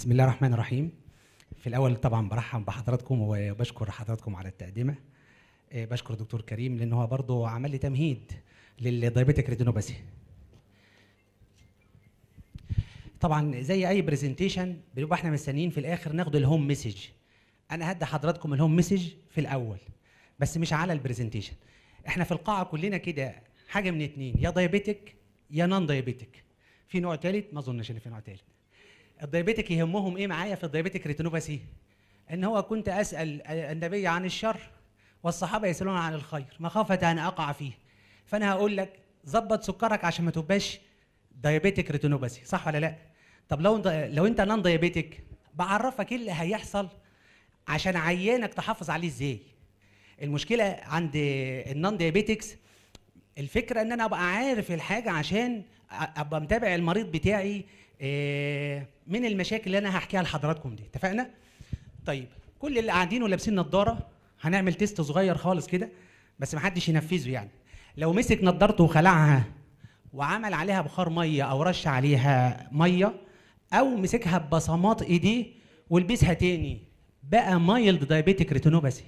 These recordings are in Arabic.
بسم الله الرحمن الرحيم في الاول طبعا برحب بحضراتكم وبشكر حضراتكم على التقدمه آه، بشكر دكتور كريم لان هو برضه عمل لي تمهيد للدايبيتك ريتينوباثي طبعا زي اي برزنتيشن بنبقى احنا مستنيين في الاخر ناخد الهوم مسج انا هدي حضراتكم الهوم مسج في الاول بس مش على البرزنتيشن احنا في القاعه كلنا كده حاجه من اتنين يا دايابيتك يا نون دايابيتك في نوع ثالث ما اظنش ان في نوع ثالث الدايبيتك يهمهم ايه معايا في الدايبيتك ريتينوباثي ان هو كنت اسال النبي عن الشر والصحابه يسالون عن الخير مخافه ان اقع فيه فانا هقول لك ظبط سكرك عشان ما تبقاش دايابيتك ريتينوباثي صح ولا لا طب لو لو انت نان دايابيتك بعرفك ايه اللي هيحصل عشان عيانك تحافظ عليه ازاي المشكله عند النان دايابيتكس الفكره ان انا ابقى عارف الحاجه عشان ابقى متابع المريض بتاعي آه، من المشاكل اللي انا هحكيها لحضراتكم دي اتفقنا طيب كل اللي قاعدين ولابسين نظاره هنعمل تيست صغير خالص كده بس محدش ينفذه يعني لو مسك نظارته وخلعها وعمل عليها بخار ميه او رش عليها ميه او مسكها ببصمات ايديه ولبسها تاني بقى مايلد دايابيتيك ريتينوباثي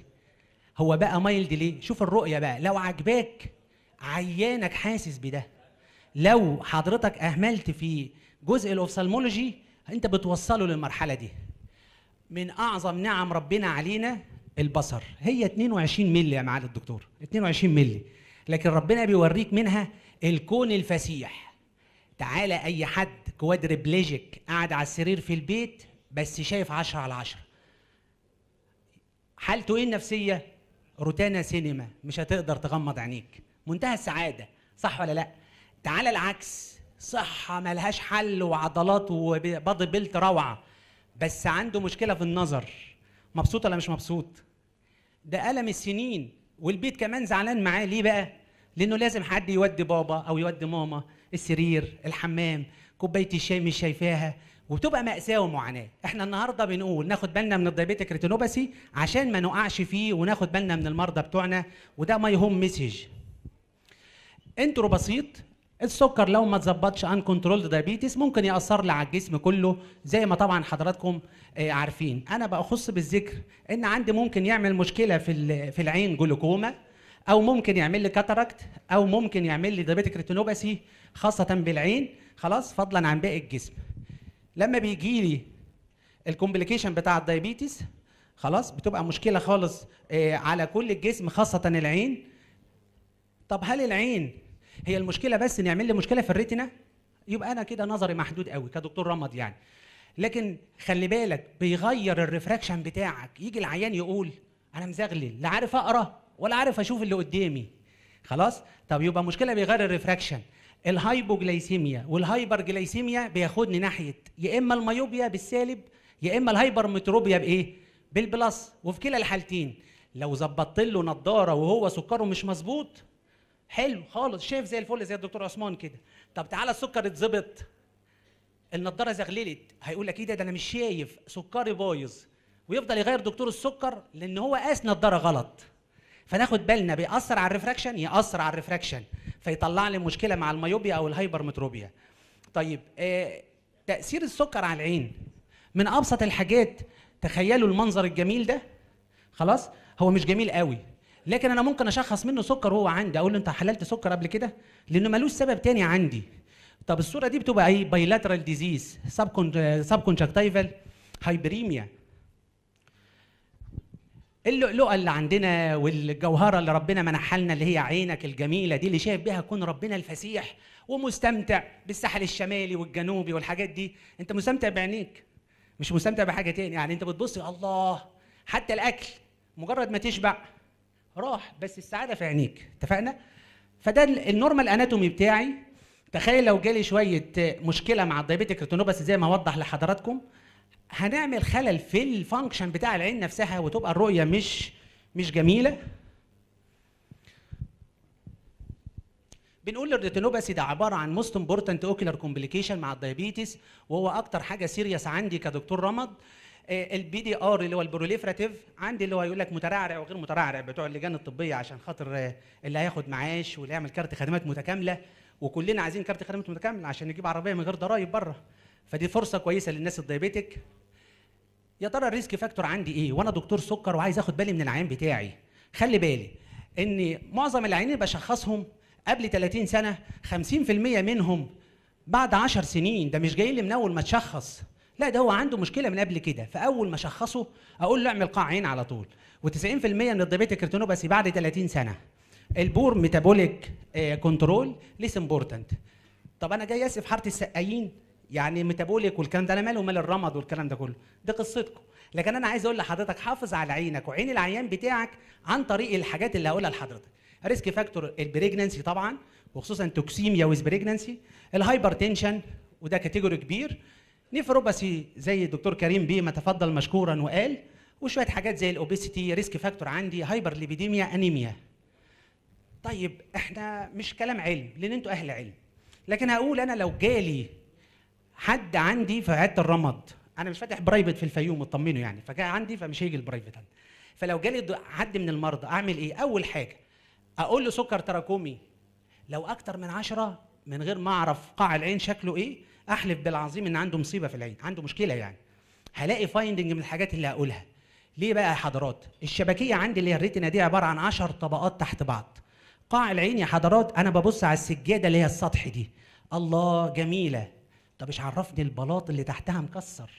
هو بقى مايلد ليه شوف الرؤيه بقى لو عجباك عيانك حاسس بده لو حضرتك اهملت في جزء الاوفسالمولوجي انت بتوصله للمرحله دي من اعظم نعم ربنا علينا البصر هي 22 مللي يا معالي الدكتور 22 مللي لكن ربنا بيوريك منها الكون الفسيح تعالى اي حد كوادربليجيك قاعد على السرير في البيت بس شايف 10 على 10 حالته ايه النفسيه روتانا سينما مش هتقدر تغمض عينيك منتهى السعاده صح ولا لا تعالى العكس صحة ملهاش حل وعضلات وبادي بيلت روعة بس عنده مشكلة في النظر مبسوط ولا مش مبسوط؟ ده ألم السنين والبيت كمان زعلان معاه ليه بقى؟ لأنه لازم حد يودي بابا أو يودي ماما السرير الحمام كوباية الشاي مش شايفاها وبتبقى مأساة ومعاناة احنا النهاردة بنقول ناخد بالنا من الدايبيتك ريتينوباسي عشان ما نقعش فيه وناخد بالنا من المرضى بتوعنا وده ماي هوم مسج انترو بسيط السكر لو ما اتظبطش ان كنترولد دايابيتس ممكن ياثر لي على الجسم كله زي ما طبعا حضراتكم آه، عارفين انا باخص بالذكر ان عندي ممكن يعمل مشكله في في العين جلوكوما او ممكن يعمل لي كاتاركت او ممكن يعمل لي دايابيتيك ريتينوباثي خاصه بالعين خلاص فضلا عن باقي الجسم لما بيجي لي الكومبليكيشن بتاع الدايابيتس خلاص بتبقى مشكله خالص آه، على كل الجسم خاصه العين طب هل العين هي المشكله بس ان يعمل لي مشكله في الريتنا يبقى انا كده نظري محدود قوي كدكتور رمض يعني لكن خلي بالك بيغير الريفراكشن بتاعك يجي العيان يقول انا مزغلل لا عارف اقرا ولا عارف اشوف اللي قدامي خلاص طب يبقى مشكله بيغير الريفراكشن الهايبوجلايسيميا والهايبرجلايسيميا بياخدني ناحيه يا اما الميوبيا بالسالب يا اما الهايبرمتروبيا بايه بالبلس وفي كلا الحالتين لو ظبطت له نضاره وهو سكره مش مظبوط حلو خالص شايف زي الفل زي الدكتور عثمان كده طب تعالى السكر اتظبط النضاره زغللت هيقول لك ايه ده ده انا مش شايف سكري بايظ ويفضل يغير دكتور السكر لان هو قاس نضاره غلط فناخد بالنا بيأثر على الريفراكشن يأثر على الريفراكشن فيطلع لي مشكله مع الميوبيا او الهايبرمتروبيا طيب آه تأثير السكر على العين من ابسط الحاجات تخيلوا المنظر الجميل ده خلاص هو مش جميل قوي لكن انا ممكن اشخص منه سكر وهو عندي اقول له انت حللت سكر قبل كده لانه ملوش سبب تاني عندي طب الصوره دي بتبقى ايه بايلاترال ديزيز سب سب كونجكتيفال هايبريميا اللؤلؤه اللي عندنا والجوهره اللي ربنا منحها لنا اللي هي عينك الجميله دي اللي شايف بيها كون ربنا الفسيح ومستمتع بالساحل الشمالي والجنوبي والحاجات دي انت مستمتع بعينيك مش مستمتع بحاجه تاني يعني انت بتبص الله حتى الاكل مجرد ما تشبع راح بس السعاده في عينيك اتفقنا فده النورمال اناتومي بتاعي تخيل لو جالي شويه مشكله مع الدايبيتك ريتينوباثي زي ما اوضح لحضراتكم هنعمل خلل في الفانكشن بتاع العين نفسها وتبقى الرؤيه مش مش جميله بنقول الريتينوباثي ده عباره عن موست امبورتنت اوكيلر كومبليكيشن مع الدايابيتس وهو اكتر حاجه سيريس عندي كدكتور رمض البي دي ار اللي هو البروليفراتيف عندي اللي هو يقول لك مترعرع وغير مترعرع بتوع اللجان الطبيه عشان خاطر آه، اللي هياخد معاش واللي يعمل كارت خدمات متكامله وكلنا عايزين كارت خدمات متكامله عشان نجيب عربيه من غير ضرايب بره فدي فرصه كويسه للناس الدايبيتك يا ترى الريسك فاكتور عندي ايه وانا دكتور سكر وعايز اخد بالي من العيان بتاعي خلي بالي ان معظم العيانين بشخصهم قبل 30 سنه 50% منهم بعد 10 سنين ده مش جاي لي من اول ما تشخص لا ده هو عنده مشكله من قبل كده فاول ما شخصه اقول له اعمل قاع عين على طول و90% من الضبيتك ريتينوباثي بعد 30 سنه البور ميتابوليك آه، كنترول ليس امبورتنت طب انا جاي اسف حاره السقايين يعني ميتابوليك والكلام ده انا ماله مال الرمض والكلام ده كله دي قصتكم لكن انا عايز اقول لحضرتك حافظ على عينك وعين العيان بتاعك عن طريق الحاجات اللي هقولها لحضرتك ريسك فاكتور البريجننسي طبعا وخصوصا توكسيميا ويز بريجننسي الهايبر تنشن وده كاتيجوري كبير نيفروباسي زي الدكتور كريم بيه ما تفضل مشكورا وقال وشويه حاجات زي الاوبيسيتي ريسك فاكتور عندي هايبر ليبيديميا انيميا طيب احنا مش كلام علم لان انتوا اهل علم لكن هقول انا لو جالي حد عندي في عياده الرمض انا مش فاتح برايفت في الفيوم اطمنه يعني فجاء عندي فمش هيجي البرايفت فلو جالي حد من المرضى اعمل ايه اول حاجه اقول له سكر تراكمي لو اكتر من عشرة من غير ما اعرف قاع العين شكله ايه احلف بالعظيم ان عنده مصيبه في العين عنده مشكله يعني هلاقي فايندنج من الحاجات اللي هقولها ليه بقى يا حضرات الشبكيه عندي اللي هي الريتنا دي عباره عن 10 طبقات تحت بعض قاع العين يا حضرات انا ببص على السجاده اللي هي السطح دي الله جميله طب ايش عرفني البلاط اللي تحتها مكسر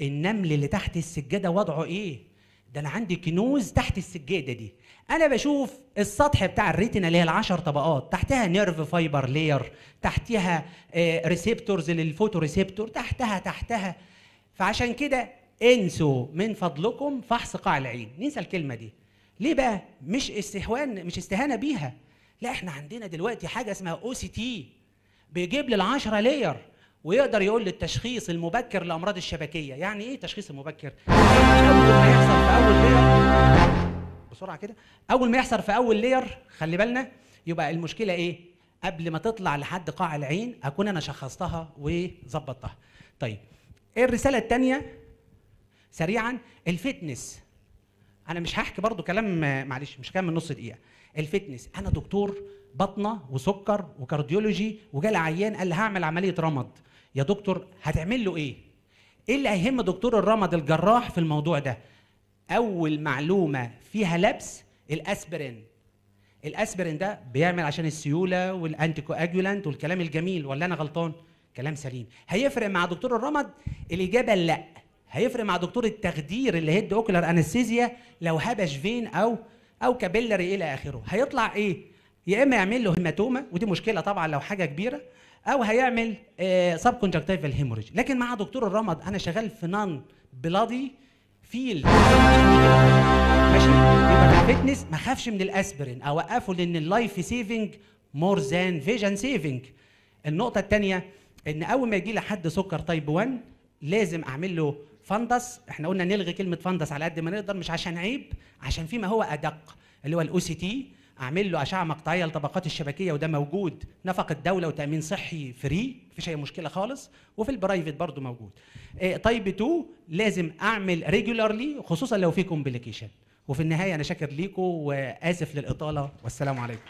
النمل اللي تحت السجاده وضعه ايه ده انا عندي كنوز تحت السجاده دي انا بشوف السطح بتاع الريتنا اللي هي العشر طبقات تحتها نيرف فايبر لير تحتها ريسبتورز للفوتو ريسبتور تحتها تحتها فعشان كده انسوا من فضلكم فحص قاع العين ننسى الكلمه دي ليه بقى مش استهوان مش استهانه بيها لا احنا عندنا دلوقتي حاجه اسمها او سي تي بيجيب لي ال10 لير ويقدر يقول للتشخيص المبكر لامراض الشبكيه يعني ايه تشخيص المبكر اول ما يحصل في اول لير بسرعه كده اول ما يحصل في اول لير خلي بالنا يبقى المشكله ايه قبل ما تطلع لحد قاع العين اكون انا شخصتها وظبطتها طيب ايه الرساله الثانيه سريعا الفتنس انا مش هحكي برضو كلام معلش مش هكمل نص دقيقه الفتنس انا دكتور بطنه وسكر وكارديولوجي وجالي عيان قال لي هعمل عمليه رمض يا دكتور هتعمل له ايه ايه اللي هيهم دكتور الرمد الجراح في الموضوع ده اول معلومه فيها لبس الاسبرين الاسبرين ده بيعمل عشان السيوله والانتيكواجولانت والكلام الجميل ولا انا غلطان كلام سليم هيفرق مع دكتور الرمد الاجابه لا هيفرق مع دكتور التخدير اللي هيد اوكلر انستيزيا لو هبش فين او او كابيلري الى اخره هيطلع ايه يا اما يعمل له هيماتوما ودي مشكله طبعا لو حاجه كبيره او هيعمل سب كونجكتيفال هيموريج لكن مع دكتور الرمض انا شغال في نان بلادي فيل ماشي يبقى الفتنس ما خافش من الاسبرين اوقفه لان اللايف سيفنج مور ذان فيجن سيفنج النقطه الثانيه ان اول ما يجي لي حد سكر تايب 1 لازم اعمل له فندس احنا قلنا نلغي كلمه فندس على قد ما نقدر مش عشان عيب عشان فيما هو ادق اللي هو الاو سي تي اعمل له اشعه مقطعيه للطبقات الشبكيه وده موجود نفق الدوله وتامين صحي فري مفيش اي مشكله خالص وفي البرايفت برضه موجود تايب آه، 2 لازم اعمل ريجولارلي خصوصا لو في كومبليكيشن وفي النهايه انا شاكر ليكم واسف للاطاله والسلام عليكم